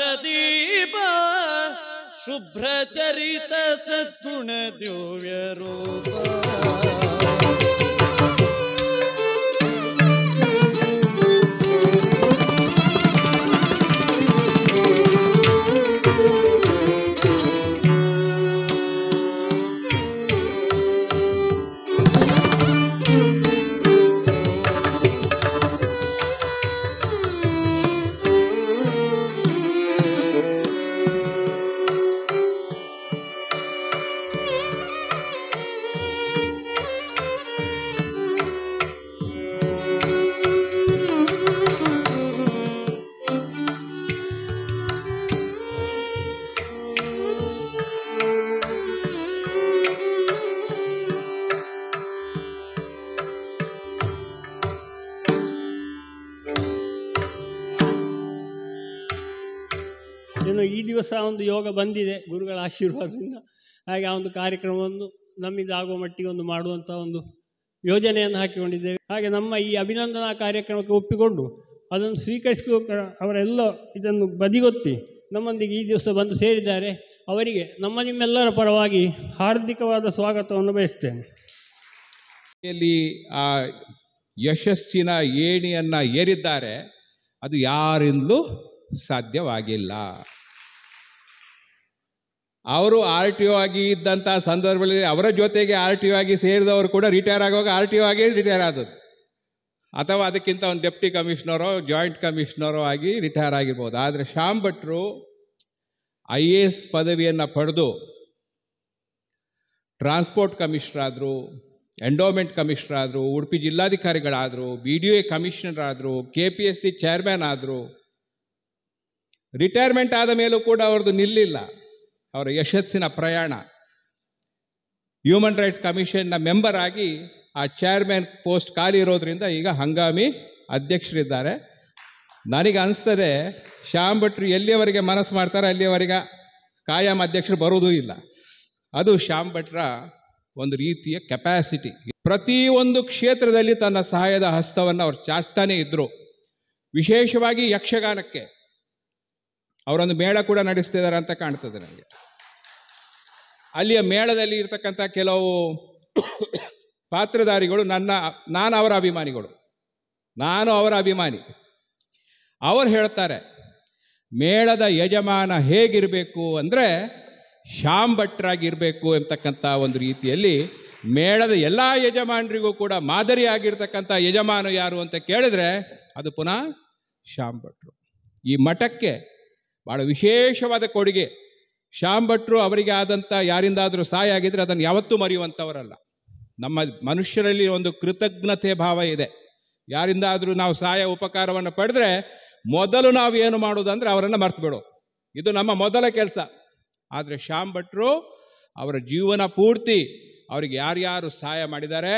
दीपा शुभ्र चरितसुण द्यो ಈ ದಿವಸ ಒಂದು ಯೋಗ ಬಂದಿದೆ ಗುರುಗಳ ಆಶೀರ್ವಾದದಿಂದ ಹಾಗೆ ಆ ಒಂದು ಕಾರ್ಯಕ್ರಮವನ್ನು ನಮ್ಮಿಂದಾಗುವ ಮಟ್ಟಿಗೆ ಒಂದು ಮಾಡುವಂಥ ಒಂದು ಯೋಜನೆಯನ್ನು ಹಾಕಿಕೊಂಡಿದ್ದೇವೆ ಹಾಗೆ ನಮ್ಮ ಈ ಅಭಿನಂದನಾ ಕಾರ್ಯಕ್ರಮಕ್ಕೆ ಒಪ್ಪಿಕೊಂಡು ಅದನ್ನು ಸ್ವೀಕರಿಸಿಕೊಂಡು ಅವರೆಲ್ಲ ಇದನ್ನು ಬದಿಗೊತ್ತಿ ನಮ್ಮೊಂದಿಗೆ ಈ ದಿವಸ ಬಂದು ಸೇರಿದ್ದಾರೆ ಅವರಿಗೆ ನಮ್ಮ ನಿಮ್ಮೆಲ್ಲರ ಪರವಾಗಿ ಹಾರ್ದಿಕವಾದ ಸ್ವಾಗತವನ್ನು ಬಯಸ್ತೇನೆ ಆ ಯಶಸ್ಸಿನ ಏಣಿಯನ್ನು ಏರಿದ್ದಾರೆ ಅದು ಯಾರಿಂದಲೂ ಸಾಧ್ಯವಾಗಿಲ್ಲ ಅವರು ಆರ್ ಟಿ ಓ ಆಗಿ ಇದ್ದಂಥ ಸಂದರ್ಭದಲ್ಲಿ ಅವರ ಜೊತೆಗೆ ಆರ್ ಟಿ ಓ ಆಗಿ ಸೇರಿದವರು ಕೂಡ ರಿಟೈರ್ ಆಗುವಾಗ ಆರ್ ಟಿ ಒ ಆಗಿ ರಿಟೈರ್ ಆದದ್ದು ಅಥವಾ ಅದಕ್ಕಿಂತ ಒಂದು ಡೆಪ್ಟಿ ಕಮಿಷನರೋ ಜಾಯಿಂಟ್ ಕಮಿಷನರೋ ಆಗಿ ರಿಟೈರ್ ಆಗಿರ್ಬೋದು ಆದರೆ ಶ್ಯಾಮ್ ಭಟ್ರು ಐ ಎ ಎಸ್ ಪದವಿಯನ್ನು ಪಡೆದು ಟ್ರಾನ್ಸ್ಪೋರ್ಟ್ ಕಮಿಷನರ್ ಆದರು ಎಂಡೋಮೆಂಟ್ ಕಮಿಷನರ್ ಆದರು ಉಡುಪಿ ಜಿಲ್ಲಾಧಿಕಾರಿಗಳಾದರು ಬಿ ಡಿ ಎ ಕಮಿಷನರ್ ಆದರು K P S C chairman ಆದರು ರಿಟೈರ್ಮೆಂಟ್ ಆದ ಮೇಲೂ ಕೂಡ ಅವ್ರದ್ದು ನಿಲ್ಲಿಲ್ಲ ಅವರ ಯಶಸ್ಸಿನ ಪ್ರಯಾಣ ಹ್ಯೂಮನ್ ರೈಟ್ಸ್ ಕಮಿಷನ್ನ ಮೆಂಬರ್ ಆಗಿ ಆ ಚೇರ್ಮನ್ ಪೋಸ್ಟ್ ಖಾಲಿ ಇರೋದ್ರಿಂದ ಈಗ ಹಂಗಾಮಿ ಅಧ್ಯಕ್ಷರಿದ್ದಾರೆ ನನಗೆ ಅನಿಸ್ತದೆ ಶ್ಯಾಮ್ ಭಟ್ರು ಎಲ್ಲಿಯವರೆಗೆ ಮನಸ್ಸು ಮಾಡ್ತಾರೆ ಅಲ್ಲಿಯವರೆಗೆ ಕಾಯಂ ಅಧ್ಯಕ್ಷರು ಬರೋದೂ ಇಲ್ಲ ಅದು ಶ್ಯಾಮ್ ಭಟ್ರ ಒಂದು ರೀತಿಯ ಕೆಪ್ಯಾಸಿಟಿ ಪ್ರತಿಯೊಂದು ಕ್ಷೇತ್ರದಲ್ಲಿ ತನ್ನ ಸಹಾಯದ ಹಸ್ತವನ್ನು ಅವ್ರು ಚಾಚ್ತಾನೇ ಇದ್ದರು ವಿಶೇಷವಾಗಿ ಯಕ್ಷಗಾನಕ್ಕೆ ಅವರೊಂದು ಮೇಳ ಕೂಡ ನಡೆಸ್ತಿದ್ದಾರೆ ಅಂತ ಕಾಣ್ತದೆ ನನಗೆ ಅಲ್ಲಿಯ ಮೇಳದಲ್ಲಿ ಇರ್ತಕ್ಕಂಥ ಕೆಲವು ಪಾತ್ರಧಾರಿಗಳು ನನ್ನ ನಾನು ಅವರ ಅಭಿಮಾನಿಗಳು ನಾನು ಅವರ ಅಭಿಮಾನಿ ಅವರು ಹೇಳ್ತಾರೆ ಮೇಳದ ಯಜಮಾನ ಹೇಗಿರಬೇಕು ಅಂದರೆ ಶ್ಯಾಮ್ ಭಟ್ರಾಗಿರಬೇಕು ಎಂತಕ್ಕಂಥ ಒಂದು ರೀತಿಯಲ್ಲಿ ಮೇಳದ ಎಲ್ಲ ಯಜಮಾನರಿಗೂ ಕೂಡ ಮಾದರಿಯಾಗಿರ್ತಕ್ಕಂಥ ಯಜಮಾನ ಯಾರು ಅಂತ ಕೇಳಿದ್ರೆ ಅದು ಪುನಃ ಶ್ಯಾಮ್ ಭಟ್ರು ಈ ಮಠಕ್ಕೆ ಭಾಳ ವಿಶೇಷವಾದ ಕೊಡುಗೆ ಶ್ಯಾಮ್ ಭಟ್ರು ಅವರಿಗೆ ಆದಂಥ ಯಾರಿಂದಾದರೂ ಸಹಾಯ ಆಗಿದ್ರೆ ಅದನ್ನು ಯಾವತ್ತೂ ಮರೆಯುವಂಥವರಲ್ಲ ನಮ್ಮ ಮನುಷ್ಯರಲ್ಲಿ ಒಂದು ಕೃತಜ್ಞತೆ ಭಾವ ಇದೆ ಯಾರಿಂದಾದರೂ ನಾವು ಸಹಾಯ ಉಪಕಾರವನ್ನು ಪಡೆದ್ರೆ ಮೊದಲು ನಾವು ಏನು ಮಾಡೋದಂದ್ರೆ ಅವರನ್ನು ಮರ್ತು ಇದು ನಮ್ಮ ಮೊದಲ ಕೆಲಸ ಆದರೆ ಶ್ಯಾಮ್ ಭಟ್ರು ಅವರ ಜೀವನ ಪೂರ್ತಿ ಅವ್ರಿಗೆ ಯಾರ್ಯಾರು ಸಹಾಯ ಮಾಡಿದ್ದಾರೆ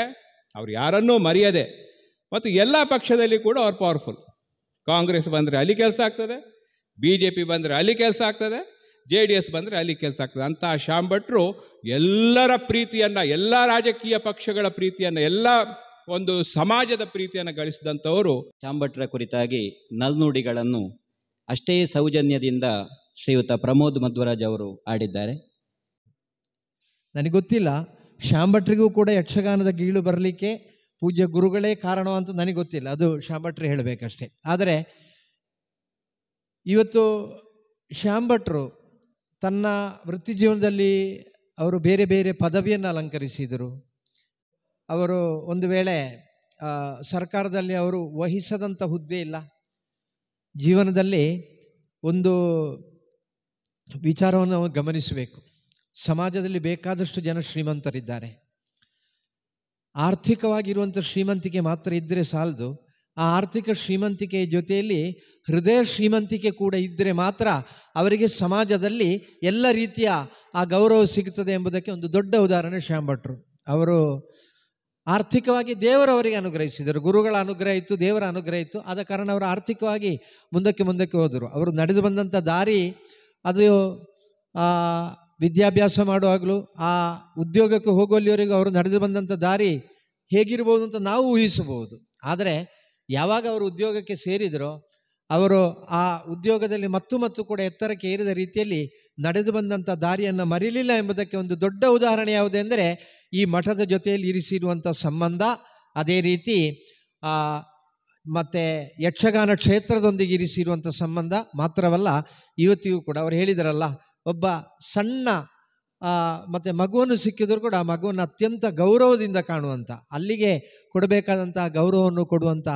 ಅವ್ರು ಯಾರನ್ನೂ ಮರೆಯದೆ ಮತ್ತು ಎಲ್ಲ ಪಕ್ಷದಲ್ಲಿ ಕೂಡ ಅವ್ರು ಪವರ್ಫುಲ್ ಕಾಂಗ್ರೆಸ್ ಬಂದರೆ ಅಲ್ಲಿ ಕೆಲಸ ಆಗ್ತದೆ ಬಿ ಜೆ ಪಿ ಬಂದರೆ ಅಲ್ಲಿ ಕೆಲಸ ಆಗ್ತದೆ ಜೆ ಡಿ ಎಸ್ ಬಂದರೆ ಅಲ್ಲಿ ಕೆಲಸ ಆಗ್ತದೆ ಅಂಥ ಶಾಂಬಟ್ರು ಎಲ್ಲರ ಪ್ರೀತಿಯನ್ನು ಎಲ್ಲ ರಾಜಕೀಯ ಪಕ್ಷಗಳ ಪ್ರೀತಿಯನ್ನು ಎಲ್ಲ ಒಂದು ಸಮಾಜದ ಪ್ರೀತಿಯನ್ನು ಗಳಿಸಿದಂಥವರು ಭಟ್ರ ಕುರಿತಾಗಿ ನಲ್ನುಡಿಗಳನ್ನು ಅಷ್ಟೇ ಸೌಜನ್ಯದಿಂದ ಶ್ರೀಯುತ ಪ್ರಮೋದ್ ಮಧ್ವರಾಜ್ ಅವರು ಆಡಿದ್ದಾರೆ ನನಗೆ ಗೊತ್ತಿಲ್ಲ ಶ್ಯಾಂಬಟ್ರಿಗೂ ಕೂಡ ಯಕ್ಷಗಾನದ ಗೀಳು ಬರಲಿಕ್ಕೆ ಪೂಜ್ಯ ಗುರುಗಳೇ ಕಾರಣ ಅಂತ ನನಗೆ ಗೊತ್ತಿಲ್ಲ ಅದು ಭಟ್ರಿ ಹೇಳಬೇಕಷ್ಟೇ ಆದರೆ ಇವತ್ತು ಶ್ಯಾಮ್ ಭಟ್ರು ತನ್ನ ವೃತ್ತಿ ಜೀವನದಲ್ಲಿ ಅವರು ಬೇರೆ ಬೇರೆ ಪದವಿಯನ್ನು ಅಲಂಕರಿಸಿದರು ಅವರು ಒಂದು ವೇಳೆ ಸರ್ಕಾರದಲ್ಲಿ ಅವರು ವಹಿಸದಂಥ ಹುದ್ದೆ ಇಲ್ಲ ಜೀವನದಲ್ಲಿ ಒಂದು ವಿಚಾರವನ್ನು ಗಮನಿಸಬೇಕು ಸಮಾಜದಲ್ಲಿ ಬೇಕಾದಷ್ಟು ಜನ ಶ್ರೀಮಂತರಿದ್ದಾರೆ ಆರ್ಥಿಕವಾಗಿರುವಂಥ ಶ್ರೀಮಂತಿಕೆ ಮಾತ್ರ ಇದ್ದರೆ ಸಾಲದು ಆ ಆರ್ಥಿಕ ಶ್ರೀಮಂತಿಕೆಯ ಜೊತೆಯಲ್ಲಿ ಹೃದಯ ಶ್ರೀಮಂತಿಕೆ ಕೂಡ ಇದ್ದರೆ ಮಾತ್ರ ಅವರಿಗೆ ಸಮಾಜದಲ್ಲಿ ಎಲ್ಲ ರೀತಿಯ ಆ ಗೌರವ ಸಿಗುತ್ತದೆ ಎಂಬುದಕ್ಕೆ ಒಂದು ದೊಡ್ಡ ಉದಾಹರಣೆ ಶ್ಯಾಮ್ ಭಟ್ರು ಅವರು ಆರ್ಥಿಕವಾಗಿ ದೇವರವರಿಗೆ ಅನುಗ್ರಹಿಸಿದರು ಗುರುಗಳ ಅನುಗ್ರಹ ಇತ್ತು ದೇವರ ಅನುಗ್ರಹ ಇತ್ತು ಆದ ಕಾರಣ ಅವರು ಆರ್ಥಿಕವಾಗಿ ಮುಂದಕ್ಕೆ ಮುಂದಕ್ಕೆ ಹೋದರು ಅವರು ನಡೆದು ಬಂದಂಥ ದಾರಿ ಅದು ವಿದ್ಯಾಭ್ಯಾಸ ಮಾಡುವಾಗಲೂ ಆ ಉದ್ಯೋಗಕ್ಕೆ ಹೋಗುವಲ್ಲಿವರೆಗೂ ಅವರು ನಡೆದು ಬಂದಂಥ ದಾರಿ ಹೇಗಿರ್ಬೋದು ಅಂತ ನಾವು ಊಹಿಸಬಹುದು ಆದರೆ ಯಾವಾಗ ಅವರು ಉದ್ಯೋಗಕ್ಕೆ ಸೇರಿದರೋ ಅವರು ಆ ಉದ್ಯೋಗದಲ್ಲಿ ಮತ್ತು ಮತ್ತು ಕೂಡ ಎತ್ತರಕ್ಕೆ ಏರಿದ ರೀತಿಯಲ್ಲಿ ನಡೆದು ಬಂದಂಥ ದಾರಿಯನ್ನು ಮರಿಲಿಲ್ಲ ಎಂಬುದಕ್ಕೆ ಒಂದು ದೊಡ್ಡ ಉದಾಹರಣೆ ಯಾವುದೆಂದರೆ ಈ ಮಠದ ಜೊತೆಯಲ್ಲಿ ಇರಿಸಿರುವಂಥ ಸಂಬಂಧ ಅದೇ ರೀತಿ ಮತ್ತು ಯಕ್ಷಗಾನ ಕ್ಷೇತ್ರದೊಂದಿಗೆ ಇರಿಸಿರುವಂಥ ಸಂಬಂಧ ಮಾತ್ರವಲ್ಲ ಇವತ್ತಿಗೂ ಕೂಡ ಅವರು ಹೇಳಿದರಲ್ಲ ಒಬ್ಬ ಸಣ್ಣ ಮತ್ತು ಮಗುವನ್ನು ಸಿಕ್ಕಿದ್ರು ಕೂಡ ಆ ಮಗುವನ್ನು ಅತ್ಯಂತ ಗೌರವದಿಂದ ಕಾಣುವಂಥ ಅಲ್ಲಿಗೆ ಕೊಡಬೇಕಾದಂಥ ಗೌರವವನ್ನು ಕೊಡುವಂಥ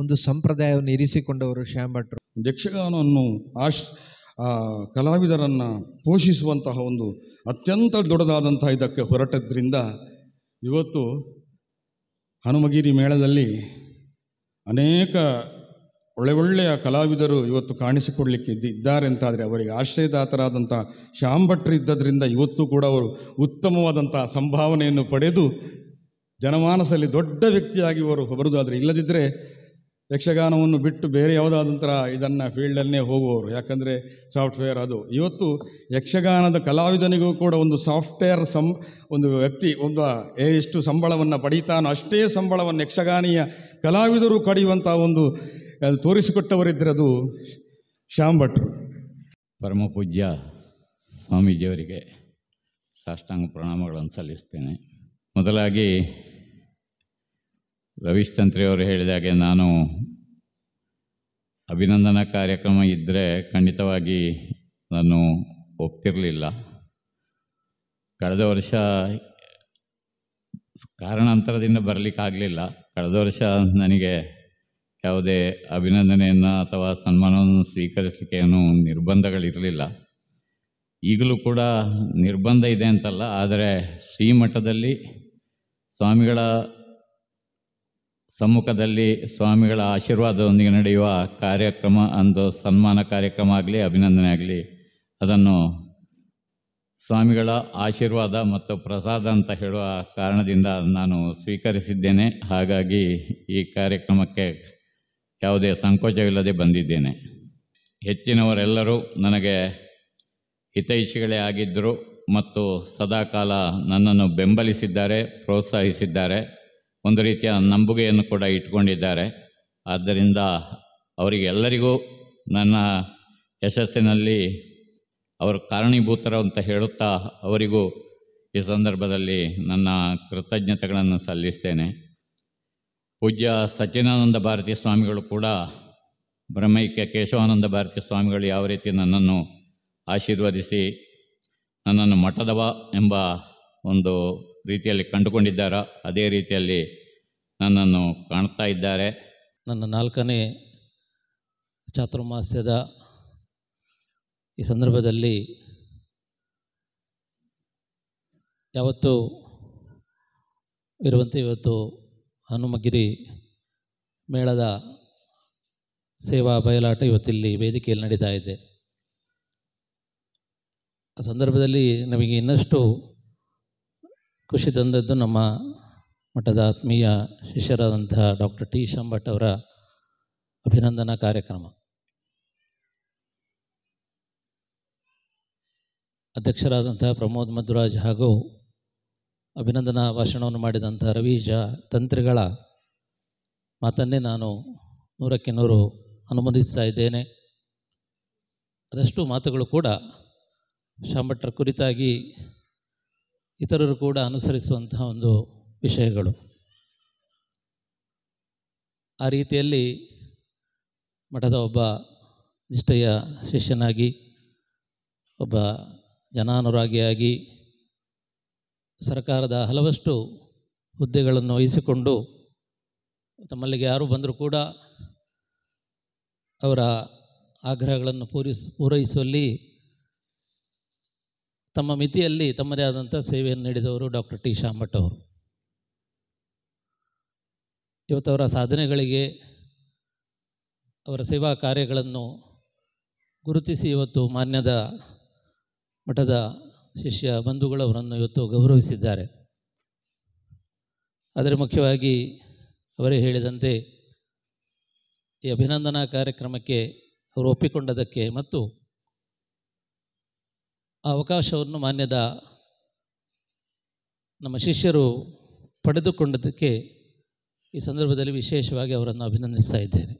ಒಂದು ಸಂಪ್ರದಾಯವನ್ನು ಇರಿಸಿಕೊಂಡವರು ಶ್ಯಾಮ್ ಭಟ್ರು ಯಕ್ಷಗಾನವನ್ನು ಆಶ್ ಕಲಾವಿದರನ್ನು ಪೋಷಿಸುವಂತಹ ಒಂದು ಅತ್ಯಂತ ದೊಡ್ಡದಾದಂಥ ಇದಕ್ಕೆ ಹೊರಟದ್ರಿಂದ ಇವತ್ತು ಹನುಮಗಿರಿ ಮೇಳದಲ್ಲಿ ಅನೇಕ ಒಳ್ಳೆ ಒಳ್ಳೆಯ ಕಲಾವಿದರು ಇವತ್ತು ಕಾಣಿಸಿಕೊಡ್ಲಿಕ್ಕೆ ಇದ್ದಾರೆ ಅಂತಾದರೆ ಅವರಿಗೆ ಆಶ್ರಯದಾತರಾದಂಥ ಶ್ಯಾಮ್ ಭಟ್ರು ಇದ್ದದ್ರಿಂದ ಇವತ್ತು ಕೂಡ ಅವರು ಉತ್ತಮವಾದಂಥ ಸಂಭಾವನೆಯನ್ನು ಪಡೆದು ಜನಮಾನಸಲ್ಲಿ ದೊಡ್ಡ ವ್ಯಕ್ತಿಯಾಗಿ ಅವರು ಬರುವುದಾದರೆ ಇಲ್ಲದಿದ್ದರೆ ಯಕ್ಷಗಾನವನ್ನು ಬಿಟ್ಟು ಬೇರೆ ಯಾವುದಾದಂಥ ಇದನ್ನು ಫೀಲ್ಡಲ್ಲೇ ಹೋಗುವವರು ಯಾಕಂದರೆ ಸಾಫ್ಟ್ವೇರ್ ಅದು ಇವತ್ತು ಯಕ್ಷಗಾನದ ಕಲಾವಿದನಿಗೂ ಕೂಡ ಒಂದು ಸಾಫ್ಟ್ವೇರ್ ಸಂ ಒಂದು ವ್ಯಕ್ತಿ ಒಬ್ಬ ಎಷ್ಟು ಸಂಬಳವನ್ನು ಪಡೀತಾನೋ ಅಷ್ಟೇ ಸಂಬಳವನ್ನು ಯಕ್ಷಗಾನೀಯ ಕಲಾವಿದರು ಕಡಿಯುವಂಥ ಒಂದು ಅದು ತೋರಿಸಿಕೊಟ್ಟವರಿದ್ದರೆ ಅದು ಶ್ಯಾಮ್ ಭಟ್ರು ಪರಮ ಪೂಜ್ಯ ಸ್ವಾಮೀಜಿಯವರಿಗೆ ಸಾಷ್ಟಾಂಗ ಪ್ರಣಾಮಗಳನ್ನು ಸಲ್ಲಿಸ್ತೇನೆ ಮೊದಲಾಗಿ ರವೀಶ್ ತಂತ್ರಿಯವರು ಹೇಳಿದಾಗೆ ನಾನು ಅಭಿನಂದನಾ ಕಾರ್ಯಕ್ರಮ ಇದ್ದರೆ ಖಂಡಿತವಾಗಿ ನಾನು ಒಪ್ತಿರಲಿಲ್ಲ ಕಳೆದ ವರ್ಷ ಕಾರಣಾಂತರದಿಂದ ಬರಲಿಕ್ಕಾಗಲಿಲ್ಲ ಕಳೆದ ವರ್ಷ ನನಗೆ ಯಾವುದೇ ಅಭಿನಂದನೆಯನ್ನು ಅಥವಾ ಸನ್ಮಾನವನ್ನು ಸ್ವೀಕರಿಸಲಿಕ್ಕೆ ಏನು ನಿರ್ಬಂಧಗಳಿರಲಿಲ್ಲ ಈಗಲೂ ಕೂಡ ನಿರ್ಬಂಧ ಇದೆ ಅಂತಲ್ಲ ಆದರೆ ಶ್ರೀಮಠದಲ್ಲಿ ಸ್ವಾಮಿಗಳ ಸಮ್ಮುಖದಲ್ಲಿ ಸ್ವಾಮಿಗಳ ಆಶೀರ್ವಾದದೊಂದಿಗೆ ನಡೆಯುವ ಕಾರ್ಯಕ್ರಮ ಅಂದು ಸನ್ಮಾನ ಕಾರ್ಯಕ್ರಮ ಆಗಲಿ ಅಭಿನಂದನೆ ಆಗಲಿ ಅದನ್ನು ಸ್ವಾಮಿಗಳ ಆಶೀರ್ವಾದ ಮತ್ತು ಪ್ರಸಾದ ಅಂತ ಹೇಳುವ ಕಾರಣದಿಂದ ನಾನು ಸ್ವೀಕರಿಸಿದ್ದೇನೆ ಹಾಗಾಗಿ ಈ ಕಾರ್ಯಕ್ರಮಕ್ಕೆ ಯಾವುದೇ ಸಂಕೋಚವಿಲ್ಲದೆ ಬಂದಿದ್ದೇನೆ ಹೆಚ್ಚಿನವರೆಲ್ಲರೂ ನನಗೆ ಹಿತೈಷಿಗಳೇ ಆಗಿದ್ದರು ಮತ್ತು ಸದಾಕಾಲ ನನ್ನನ್ನು ಬೆಂಬಲಿಸಿದ್ದಾರೆ ಪ್ರೋತ್ಸಾಹಿಸಿದ್ದಾರೆ ಒಂದು ರೀತಿಯ ನಂಬುಗೆಯನ್ನು ಕೂಡ ಇಟ್ಕೊಂಡಿದ್ದಾರೆ ಆದ್ದರಿಂದ ಅವರಿಗೆಲ್ಲರಿಗೂ ನನ್ನ ಯಶಸ್ಸಿನಲ್ಲಿ ಅವರು ಕಾರಣೀಭೂತರು ಅಂತ ಹೇಳುತ್ತಾ ಅವರಿಗೂ ಈ ಸಂದರ್ಭದಲ್ಲಿ ನನ್ನ ಕೃತಜ್ಞತೆಗಳನ್ನು ಸಲ್ಲಿಸ್ತೇನೆ ಪೂಜ್ಯ ಸಚ್ಚಿದಾನಂದ ಭಾರತೀಯ ಸ್ವಾಮಿಗಳು ಕೂಡ ಬ್ರಹ್ಮೈಕ್ಯ ಕೇಶವಾನಂದ ಭಾರತೀಯ ಸ್ವಾಮಿಗಳು ಯಾವ ರೀತಿ ನನ್ನನ್ನು ಆಶೀರ್ವದಿಸಿ ನನ್ನನ್ನು ಮಠದವ ಎಂಬ ಒಂದು ರೀತಿಯಲ್ಲಿ ಕಂಡುಕೊಂಡಿದ್ದಾರೋ ಅದೇ ರೀತಿಯಲ್ಲಿ ನನ್ನನ್ನು ಕಾಣ್ತಾ ಇದ್ದಾರೆ ನನ್ನ ನಾಲ್ಕನೇ ಚಾತುರ್ಮಾಸ್ಯದ ಈ ಸಂದರ್ಭದಲ್ಲಿ ಯಾವತ್ತೂ ಇರುವಂತೆ ಇವತ್ತು ಹನುಮಗಿರಿ ಮೇಳದ ಸೇವಾ ಬಯಲಾಟ ಇವತ್ತಿಲ್ಲಿ ವೇದಿಕೆಯಲ್ಲಿ ನಡೀತಾ ಇದೆ ಆ ಸಂದರ್ಭದಲ್ಲಿ ನಮಗೆ ಇನ್ನಷ್ಟು ಖುಷಿ ತಂದದ್ದು ನಮ್ಮ ಮಠದ ಆತ್ಮೀಯ ಶಿಷ್ಯರಾದಂಥ ಡಾಕ್ಟರ್ ಟಿ ಶಂಭಟ್ ಅವರ ಅಭಿನಂದನಾ ಕಾರ್ಯಕ್ರಮ ಅಧ್ಯಕ್ಷರಾದಂಥ ಪ್ರಮೋದ್ ಮಧ್ವರಾಜ್ ಹಾಗೂ ಅಭಿನಂದನಾ ಭಾಷಣವನ್ನು ಮಾಡಿದಂಥ ರವೀಶ ತಂತ್ರಿಗಳ ಮಾತನ್ನೇ ನಾನು ನೂರಕ್ಕೆ ನೂರು ಅನುಮೋದಿಸ್ತಾ ಇದ್ದೇನೆ ಅದಷ್ಟು ಮಾತುಗಳು ಕೂಡ ಶಾಂಭಟ್ರ ಕುರಿತಾಗಿ ಇತರರು ಕೂಡ ಅನುಸರಿಸುವಂತಹ ಒಂದು ವಿಷಯಗಳು ಆ ರೀತಿಯಲ್ಲಿ ಮಠದ ಒಬ್ಬ ನಿಷ್ಠೆಯ ಶಿಷ್ಯನಾಗಿ ಒಬ್ಬ ಜನಾನುರಾಗಿಯಾಗಿ ಸರ್ಕಾರದ ಹಲವಷ್ಟು ಹುದ್ದೆಗಳನ್ನು ವಹಿಸಿಕೊಂಡು ತಮ್ಮಲ್ಲಿಗೆ ಯಾರು ಬಂದರೂ ಕೂಡ ಅವರ ಆಗ್ರಹಗಳನ್ನು ಪೂರೈಸ ಪೂರೈಸುವಲ್ಲಿ ತಮ್ಮ ಮಿತಿಯಲ್ಲಿ ತಮ್ಮದೇ ಆದಂಥ ಸೇವೆಯನ್ನು ನೀಡಿದವರು ಡಾಕ್ಟರ್ ಟಿ ಶಾಮಟ್ ಅವರು ಇವತ್ತವರ ಸಾಧನೆಗಳಿಗೆ ಅವರ ಸೇವಾ ಕಾರ್ಯಗಳನ್ನು ಗುರುತಿಸಿ ಇವತ್ತು ಮಾನ್ಯದ ಮಠದ ಶಿಷ್ಯ ಬಂಧುಗಳು ಅವರನ್ನು ಇವತ್ತು ಗೌರವಿಸಿದ್ದಾರೆ ಆದರೆ ಮುಖ್ಯವಾಗಿ ಅವರೇ ಹೇಳಿದಂತೆ ಈ ಅಭಿನಂದನಾ ಕಾರ್ಯಕ್ರಮಕ್ಕೆ ಅವರು ಒಪ್ಪಿಕೊಂಡದಕ್ಕೆ ಮತ್ತು ಆ ಅವಕಾಶವನ್ನು ಮಾನ್ಯದ ನಮ್ಮ ಶಿಷ್ಯರು ಪಡೆದುಕೊಂಡದಕ್ಕೆ ಈ ಸಂದರ್ಭದಲ್ಲಿ ವಿಶೇಷವಾಗಿ ಅವರನ್ನು ಅಭಿನಂದಿಸ್ತಾ ಇದ್ದೇನೆ